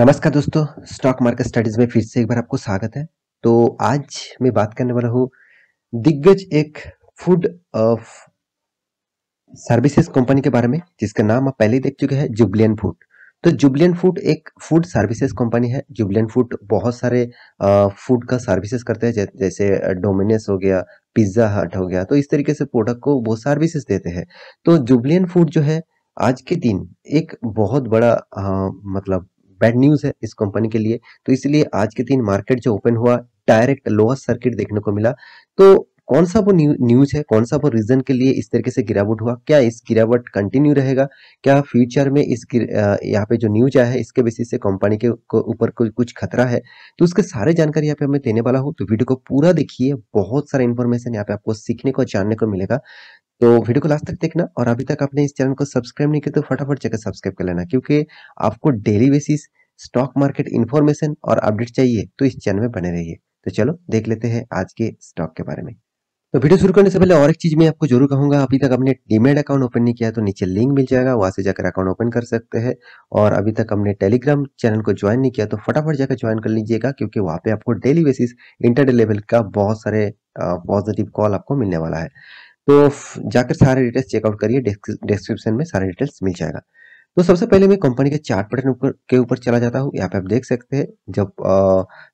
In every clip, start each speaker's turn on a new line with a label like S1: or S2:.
S1: नमस्कार दोस्तों stock market studies में फिर से एक बार आपको स्वागत है तो आज मैं बात करने वाला हूँ दिग्गज एक फूड ऑफ सर्विसेज कंपनी के बारे में जिसका नाम आप पहले देख चुके हैं जुबलियन फूड तो जुबलियन फूड एक फूड सर्विसेज कंपनी है जुबलियन फूड बहुत सारे फूड का सर्विसेज करते हैं जैसे डोमिनस हो गया पिज्जा हट हो गया तो इस तरीके से प्रोडक्ट को वो सर्विसेज देते हैं तो जुबलियन फूड जो है आज के दिन एक बहुत बड़ा आ, मतलब बैड न्यूज़ है इस कंपनी के लिए तो इसलिए आज के दिन मार्केट जो ओपन हुआ डायरेक्ट लोअर सर्किट देखने को मिला तो कौन सा वो न्यूज है कौन सा वो रीजन के लिए इस तरीके से गिरावट हुआ क्या इस गिरावट कंटिन्यू रहेगा क्या फ्यूचर में इस यहाँ पे जो न्यूज आया है इसके बेसिस से कंपनी के ऊपर कोई कुछ खतरा है तो उसके सारे जानकारी यहाँ पे मैं देने वाला हूँ तो वीडियो को पूरा देखिए बहुत सारा इन्फॉर्मेशन यहाँ पे आपको सीखने को जानने को मिलेगा तो वीडियो को लास्ट तक देखना और अभी तक आपने इस चैनल को सब्सक्राइब नहीं किया तो फटाफट जाकर सब्सक्राइब कर लेना क्योंकि आपको daily basis stock market information और अपडेट चाहिए तो इस चैनल में बने रहिए तो चलो देख लेते हैं आज के स्टॉक के बारे में तो वीडियो शुरू करने से पहले और एक चीज मैं आपको जरूर कहूंगा अभी तक हमने डीमेट अकाउंट ओपन नहीं किया तो नीचे लिंक मिल जाएगा वहां से जाकर अकाउंट ओपन कर सकते हैं और अभी तक हमने टेलीग्राम चैनल को ज्वाइन नहीं किया तो फटाफट जाकर ज्वाइन कर लीजिएगा क्योंकि वहां पे आपको डेली बेसिस इंटरडे लेवल का बहुत सारे पॉजिटिव कॉल आपको मिलने वाला है तो जाकर सारे डिटेल्स चेकआउट करिए डिस्क्रिप्शन में सारे डिटेल्स मिल जाएगा तो सबसे पहले मैं कंपनी के चार्ट पैटर्न के ऊपर चला जाता हूँ यहाँ पे आप देख सकते हैं जब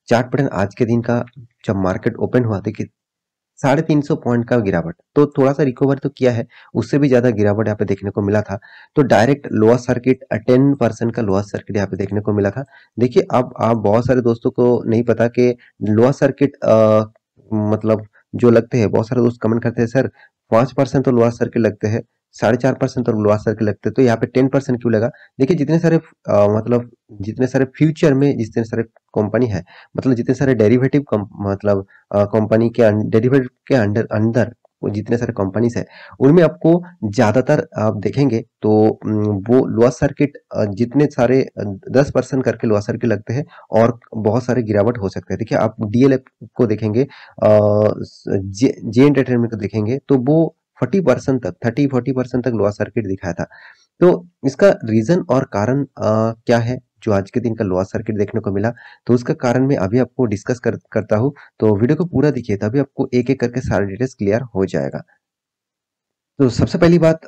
S1: चार्ट पैटर्न आज के दिन का जब मार्केट ओपन हुआ था कि साढ़े तीन सौ पॉइंट का गिरावट तो थोड़ा सा रिकवर तो किया है उससे भी ज्यादा गिरावट यहाँ पे देखने को मिला था तो direct lower circuit ten percent का लोअर सर्किट यहाँ पे देखने को मिला था देखिए अब आप बहुत सारे दोस्तों को नहीं पता कि लोअर सर्किट मतलब जो लगते हैं बहुत सारे दोस्त कमेंट करते हैं सर पांच परसेंट तो लोअर सर्किल लगते हैं साढ़े चार परसेंट तो लोअर सर्किल लगते हैं तो यहाँ पे टेन परसेंट क्यों लगा देखिए जितने सारे आ, मतलब जितने सारे फ्यूचर में जितने सारे कंपनी है मतलब जितने सारे डेरिवेटिव मतलब कंपनी के अं, डेरिवेटिव के अंडर अंदर वो जितने सारे कंपनीज है उनमें आपको ज़्यादातर आप देखेंगे तो वो लोअर सर्किट जितने सारे दस परसेंट करके लोअर सर्किट लगते हैं और बहुत सारे गिरावट हो सकते हैं देखिए आप डीएलएफ को देखेंगे जे एंटरटेनमेंट को देखेंगे तो वो फोर्टी परसेंट तक थर्टी फोर्टी परसेंट तक लोअर सर्किट दिखाया था तो इसका रीजन और कारण आ, क्या है जो आज के दिन का लॉस सर्किट देखने को मिला तो उसका कारण मैं अभी आपको डिस्कस कर, करता हूँ तो वीडियो को पूरा देखिए तभी आपको एक एक करके सारे डिटेल्स क्लियर हो जाएगा तो सबसे पहली बात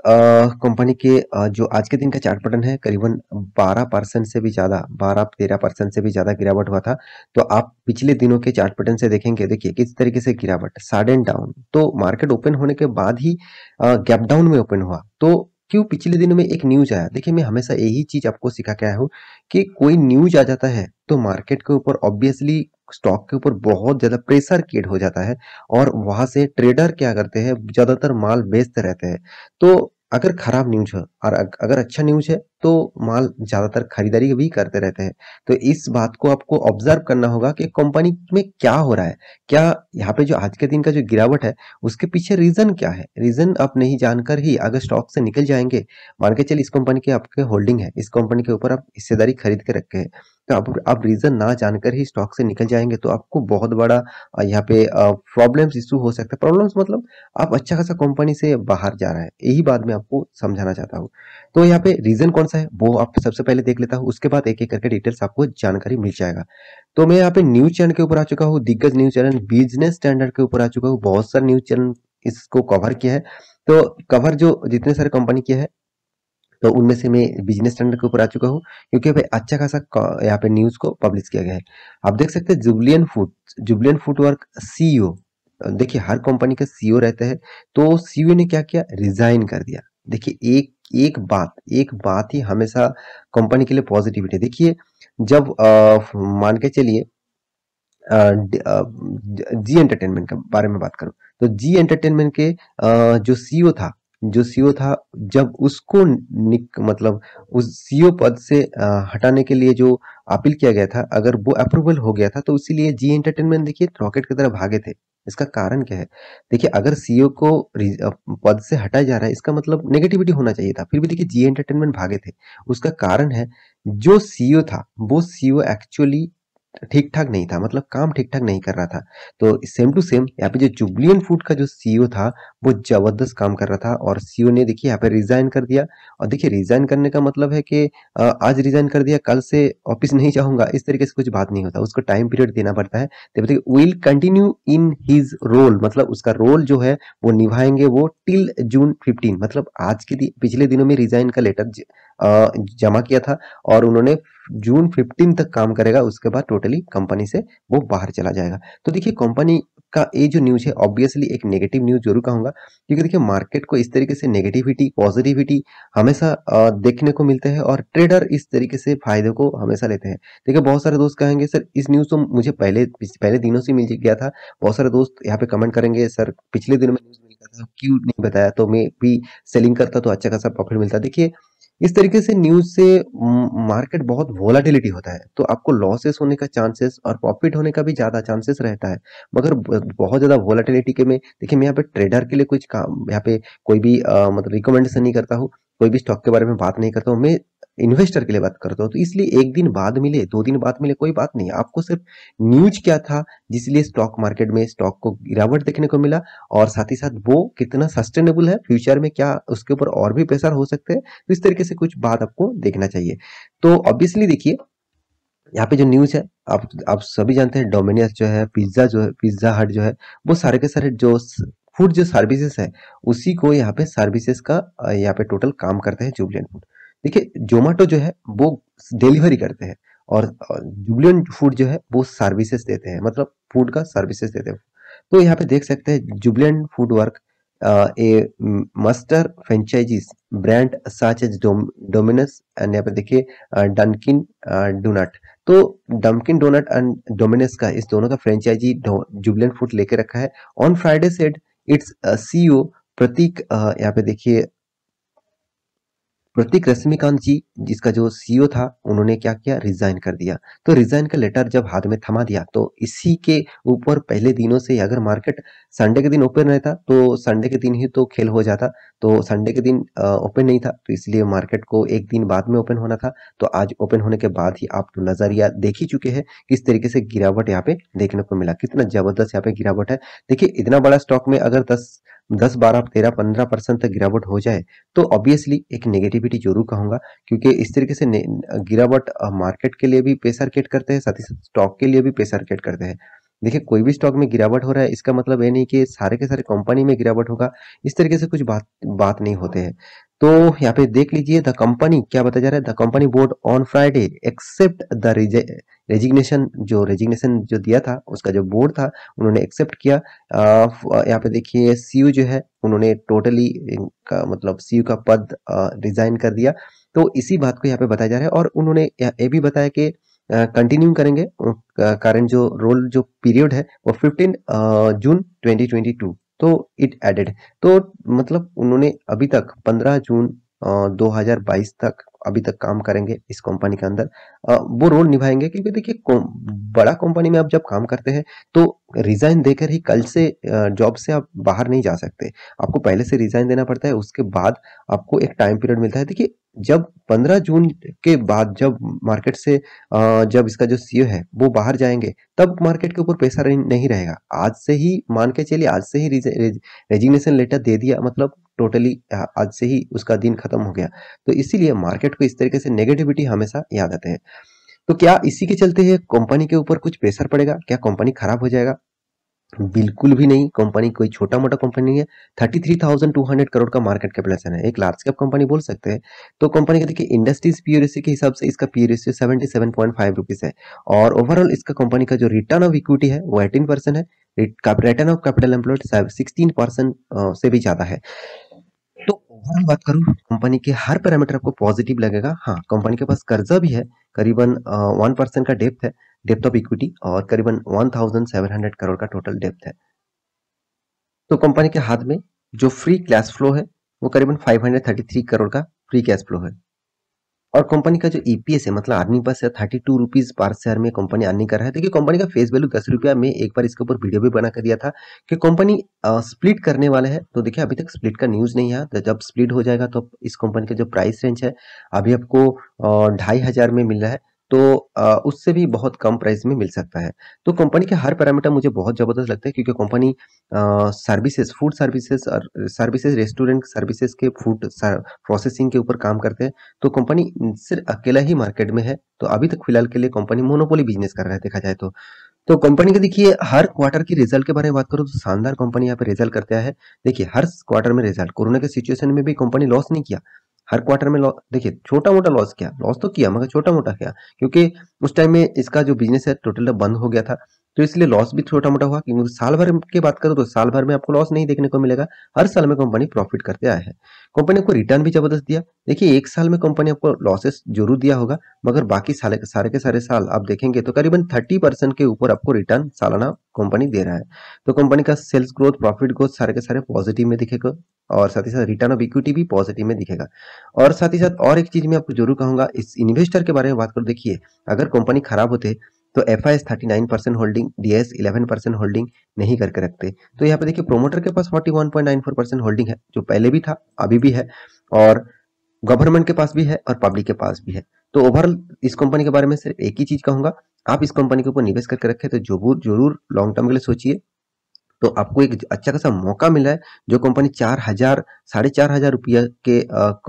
S1: कंपनी के आ, जो आज के दिन का चार्ट पैटर्न है करीबन 12 परसेंट से भी ज़्यादा 12 तेरह परसेंट से भी ज़्यादा गिरावट हुआ था तो आप पिछले दिनों के चार्ट पैटर्न से देखेंगे देखिए किस तरीके से गिरावट साडेन डाउन तो मार्केट ओपन होने के बाद ही गैप डाउन में ओपन हुआ तो क्यों पिछले दिनों में एक न्यूज आया देखिए मैं हमेशा यही चीज आपको सिखा के आया हूँ कि कोई न्यूज आ जाता है तो मार्केट के ऊपर ऑब्वियसली स्टॉक के ऊपर बहुत ज्यादा प्रेशर क्रिएट हो जाता है और वहां से ट्रेडर क्या करते हैं ज्यादातर माल बेचते रहते हैं तो अगर खराब न्यूज है और अगर अच्छा न्यूज है तो माल ज़्यादातर खरीदारी भी करते रहते हैं तो इस बात को आपको ऑब्जर्व करना होगा कि कंपनी में क्या हो रहा है क्या यहाँ पे जो आज के दिन का जो गिरावट है उसके पीछे रीज़न क्या है रीज़न आप नहीं जानकर ही अगर स्टॉक से निकल जाएंगे मान के चल इस कंपनी के आपके होल्डिंग है इस कंपनी के ऊपर आप हिस्सेदारी खरीद के रखे हैं तो आप आप रीज़न ना जानकर ही स्टॉक से निकल जाएंगे तो आपको बहुत बड़ा यहाँ पे प्रॉब्लम्स इशू हो सकता है प्रॉब्लम्स मतलब आप अच्छा खासा कंपनी से बाहर जा रहा है यही बात मैं आपको समझाना चाहता हूँ तो यहाँ पे रीज़न कौन सा है वो आप सबसे पहले देख लेता हूँ उसके बाद एक एक करके डिटेल्स आपको जानकारी मिल जाएगा तो मैं यहाँ पे न्यूज चैनल के ऊपर आ चुका हूँ दिग्गज न्यूज चैनल बिजनेस स्टैंडर्ड के ऊपर आ चुका हूँ बहुत सारे न्यूज चैनल इसको कवर किया है तो कवर जो जितने सारे कंपनी किया है तो उनमें से मैं बिजनेस स्टैंडर्ड के ऊपर आ चुका हूँ क्योंकि भाई अच्छा खासा यहाँ पे न्यूज को पब्लिश किया गया है आप देख सकते हैं Jubilant food Jubilant food works CEO देखिए हर कंपनी का सीईओ रहता है तो सीईओ e ने क्या किया रिजाइन कर दिया देखिए एक एक बात एक बात ही हमेशा कंपनी के लिए पॉजिटिविटी देखिए जब मान के चलिए जी एंटरटेनमेंट के बारे में बात करूं तो जी एंटरटेनमेंट के आ, जो सीईओ e था जो सीईओ e था जब उसको निक, मतलब उस सीईओ e पद से आ, हटाने के लिए जो अपील किया गया था अगर वो अप्रूवल हो गया था तो लिए जी एंटरटेनमेंट देखिए रॉकेट की तरह भागे थे इसका कारण क्या है देखिए अगर सीईओ e को पद से हटाया जा रहा है इसका मतलब नेगेटिविटी होना चाहिए था फिर भी देखिए जी एंटरटेनमेंट भागे थे उसका कारण है जो सीईओ e था वो सीईओ एक्चुअली e ठीक ठाक नहीं था मतलब काम ठीक ठाक नहीं कर रहा था तो सेम टू सेम यहाँ पे जो जुबलियन फूड का जो सीईओ e था वो जबरदस्त काम कर रहा था और सीईओ e ने देखिए यहाँ पे रिजाइन कर दिया और देखिए रिजाइन करने का मतलब है कि आज रिजाइन कर दिया कल से ऑफिस नहीं जाऊंगा इस तरीके से कुछ बात नहीं होता उसको टाइम पीरियड देना पड़ता है तो will continue in his role मतलब उसका रोल जो है वो निभाएंगे वो टिल जून फिफ्टीन मतलब आज के पिछले दिनों में रिजाइन का लेटर जमा किया था और उन्होंने जून फिफ्टीन तक काम करेगा उसके बाद टोटली कंपनी से वो बाहर चला जाएगा तो देखिए कंपनी का ये जो न्यूज़ है ऑब्वियसली एक नेगेटिव न्यूज़ जरूर कहूँगा क्योंकि देखिए मार्केट को इस तरीके से नेगेटिविटी पॉजिटिविटी हमेशा देखने को मिलते हैं और ट्रेडर इस तरीके से फायदे को हमेशा लेते हैं देखिए बहुत सारे दोस्त कहेंगे सर इस न्यूज़ तो मुझे पहले पहले दिनों से मिल गया था बहुत सारे दोस्त यहाँ पे कमेंट करेंगे सर पिछले दिनों में न्यूज़ मिलता था क्यों नहीं बताया तो मैं भी सेलिंग करता तो अच्छा खासा प्रॉफिट मिलता देखिए इस तरीके से न्यूज से मार्केट बहुत वोलाटिलिटी होता है तो आपको लॉसेस होने का चांसेस और प्रॉफिट होने का भी ज्यादा चांसेस रहता है मगर बहुत ज्यादा वोलाटिलिटी के में देखिए मैं यहाँ पे ट्रेडर के लिए कुछ काम यहाँ पे कोई भी आ, मतलब रिकमेंडेशन नहीं करता हूँ कोई भी स्टॉक के बारे में बात नहीं करता हूँ मैं इन्वेस्टर के लिए बात करता हूँ तो इसलिए एक दिन बाद मिले दो दिन बाद मिले कोई बात नहीं आपको सिर्फ न्यूज क्या था जिसलिए स्टॉक मार्केट में स्टॉक को गिरावट देखने को मिला और साथ ही साथ वो कितना सस्टेनेबल है फ्यूचर में क्या उसके ऊपर और भी प्रेशर हो सकते हैं तो इस तरीके से कुछ बात आपको देखना चाहिए तो ऑब्वियसली देखिए यहाँ पे जो न्यूज है आप आप सभी जानते हैं डोमिनियस जो है पिज्जा जो है पिज्जा हट जो है वो सारे के सारे जो फूड जो सर्विसेज है उसी को यहाँ पे सर्विसेज का यहाँ पे टोटल काम करते हैं जुबलियन फूड देखिए जोमेटो जो है वो डिलीवरी करते हैं और जुबलियन फूड जो है वो सर्विसेज देते हैं मतलब फूड का सर्विसेज देते हैं तो यहाँ पे देख सकते हैं Jubilant food work a master franchisees brand such as Domino's and यहाँ पे देखिए डनकिन डोनट तो डमकिन डोनट एंड डोमिनस का इस दोनों का फ्रेंचाइजी जुबलियन फूड लेके रखा है on Friday said it's C O Pratik यहाँ पे देखिए प्रतीक रश्मिकांत जी जिसका जो सीईओ e था उन्होंने क्या किया रिजाइन कर दिया तो रिजाइन का लेटर जब हाथ में थमा दिया तो इसी के ऊपर पहले दिनों से अगर मार्केट संडे के दिन ओपन रहता तो संडे के दिन ही तो खेल हो जाता तो संडे के दिन ओपन नहीं था तो इसलिए मार्केट को एक दिन बाद में ओपन होना था तो आज ओपन होने के बाद ही आप तो नजरिया देख ही चुके हैं किस तरीके से गिरावट यहाँ पे देखने को मिला कितना जबरदस्त यहाँ पे गिरावट है देखिये इतना बड़ा स्टॉक में अगर दस दस बारह तेरह पंद्रह परसेंट तक गिरावट हो जाए तो ऑब्वियसली एक नेगेटिविटी जरूर कहूंगा क्योंकि इस तरीके से गिरावट मार्केट के लिए भी पेसर केट करते हैं साथ ही साथ स्टॉक के लिए भी पेसर केट करते हैं देखिए कोई भी स्टॉक में गिरावट हो रहा है इसका मतलब ये नहीं कि सारे के सारे कंपनी में गिरावट होगा इस तरीके से कुछ बात बात नहीं होते हैं तो यहाँ पे देख लीजिए द कंपनी क्या बताया जा रहा है the company board on Friday accept the resignation जो रेजिग्नेशन जो दिया था उसका जो बोर्ड था उन्होंने एक्सेप्ट किया यहाँ पे देखिए सीयू जो है उन्होंने टोटली का मतलब सीयू का पद रिजाइन कर दिया तो इसी बात को यहाँ पे बताया जा रहा है और उन्होंने ये भी बताया कि कंटिन्यू करेंगे कारण जो रोल जो पीरियड है वो फिफ्टीन जून ट्वेंटी तो इट एडेड तो मतलब उन्होंने अभी तक 15 जून 2022 तक अभी तक काम करेंगे इस कंपनी के अंदर वो रोल निभाएंगे क्योंकि देखिए बड़ा कंपनी में आप जब काम करते हैं तो रिजाइन देकर ही कल से जॉब से आप बाहर नहीं जा सकते आपको पहले से रिजाइन देना पड़ता है उसके बाद आपको एक टाइम पीरियड मिलता है देखिए जब 15 जून के बाद जब मार्केट से जब इसका जो सीओ है वो बाहर जाएंगे तब मार्केट के ऊपर पैसा नहीं रहेगा आज से ही मान के चलिए आज से ही रेजिग्नेशन लेटर दे दिया मतलब टोटली आज से ही उसका दिन खत्म हो गया तो इसीलिए मार्केट को इस तरीके से नेगेटिविटी हमेशा याद आते हैं तो क्या इसी के चलते कंपनी के ऊपर कुछ प्रेशर पड़ेगा क्या कंपनी खराब हो जाएगा बिल्कुल भी नहीं कंपनी कोई छोटा मोटा कंपनी नहीं है thirty three thousand two hundred crore का मार्केट कैपिटलाइजेशन है एक लार्ज कैप कंपनी बोल सकते हैं तो कंपनी का देखिए इंडस्ट्रीज पीओरसी के हिसाब से इसका P ratio seventy seven point five rupees है और ओवरऑल इसका कंपनी का जो रिटर्न ऑफ इक्विटी है वो एटीन परसेंट है return of capital employed sixteen percent से भी ज्यादा है तो ओवरऑल बात करूं कंपनी के हर पैरामीटर आपको पॉजिटिव लगेगा हाँ कंपनी के पास कर्जा भी है करीबन वन परसेंट का डेप्थ है डेप्थ ऑफ इक्विटी और करीबन 1700 करोड़ का टोटल डेप्थ है तो कंपनी के हाथ में जो फ्री कैश फ्लो है वो करीबन 533 करोड़ का फ्री कैश फ्लो है और कंपनी का जो ईपीएस e है मतलब earning per share thirty two rupees per share में कंपनी अर्निंग कर रहा है देखिए कंपनी का फेस वैल्यू दस रुपया में एक बार इसके ऊपर वीडियो भी बना कर दिया था कि कंपनी स्प्लिट करने वाले हैं तो देखिए अभी तक स्प्लिट का न्यूज नहीं है तो जब स्प्लिट हो जाएगा तो इस कंपनी का जो प्राइस रेंज है अभी आपको ढाई हजार में मिल रहा है तो उससे भी बहुत कम प्राइस में मिल सकता है तो कंपनी के हर पैरामीटर मुझे बहुत ज़बरदस्त लगता है क्योंकि कंपनी सर्विसेज फूड सर्विसेज और सर्विसेज रेस्टोरेंट सर्विसेज के फूड प्रोसेसिंग के ऊपर काम करते हैं तो कंपनी सिर्फ अकेला ही मार्केट में है तो अभी तक फिलहाल के लिए कंपनी मोनोपोली बिजनेस कर रहा है देखा जाए तो तो कंपनी के देखिए हर क्वार्टर की रिजल्ट के बारे में बात करो तो शानदार कंपनी यहाँ पे रिजल्ट करते है देखिए हर क्वार्टर में रिजल्ट कोरोना के सिचुएशन में भी कंपनी लॉस नहीं किया हर क्वार्टर में देखिए छोटा मोटा लॉस किया लॉस तो किया मगर छोटा मोटा किया क्योंकि उस टाइम में इसका जो बिजनेस है टोटल तो बंद हो गया था तो इसलिए लॉस भी छोटा मोटा हुआ क्योंकि साल भर की बात करो तो साल भर में आपको लॉस नहीं देखने को मिलेगा हर साल में कंपनी प्रॉफिट करते आया है कंपनी को रिटर्न भी जबरदस्त दिया देखिए एक साल में कंपनी आपको लॉसेस जरूर दिया होगा मगर बाकी साले सारे के सारे साल आप देखेंगे तो करीबन थर्टी परसेंट के ऊपर आपको रिटर्न सालाना कंपनी दे रहा है तो कंपनी का सेल्स ग्रोथ प्रॉफिट ग्रोथ सारे के सारे पॉजिटिव में दिखेगा और साथ ही साथ रिटर्न ऑफ इक्विटी भी पॉजिटिव में दिखेगा और साथ ही साथ और एक चीज में आपको जरूर कहूंगा इस इन्वेस्टर के बारे में बात करो देखिए अगर कंपनी खराब होते तो F I S thirty nine percent holding D S eleven percent holding नहीं करके रखते तो यहाँ पे देखिए प्रोमोटर के पास forty one point nine four percent holding है जो पहले भी था अभी भी है और गवर्नमेंट के पास भी है और पब्लिक के पास भी है तो ओवरऑल इस कंपनी के बारे में सिर्फ एक ही चीज कहूंगा आप इस कंपनी के ऊपर निवेश करके रखें तो जरूर जरूर लॉन्ग टर्म के लिए सोचिए तो आपको एक अच्छा खासा मौका मिला है जो कंपनी चार हजार साढ़े चार हजार रुपया के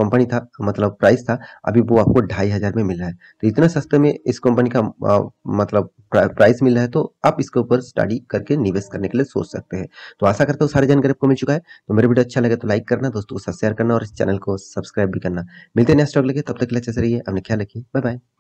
S1: कंपनी था मतलब प्राइस था अभी वो आपको ढाई हजार में मिला है तो इतना सस्ते में इस कंपनी का आ, मतलब प्राइस मिल रहा है तो आप इसके ऊपर स्टडी करके निवेश करने के लिए सोच सकते हैं तो आशा करता हूँ सारी जानकारी आपको मिल चुका है तो मेरे वीडियो अच्छा लगे तो लाइक करना दोस्तों को शेयर करना और इस चैनल को सब्सक्राइब भी करना मिलते हैं नेक्स्ट लेके तब तक के लिए अच्छे से रहिए अपने ख्याल रखिए बाय बाय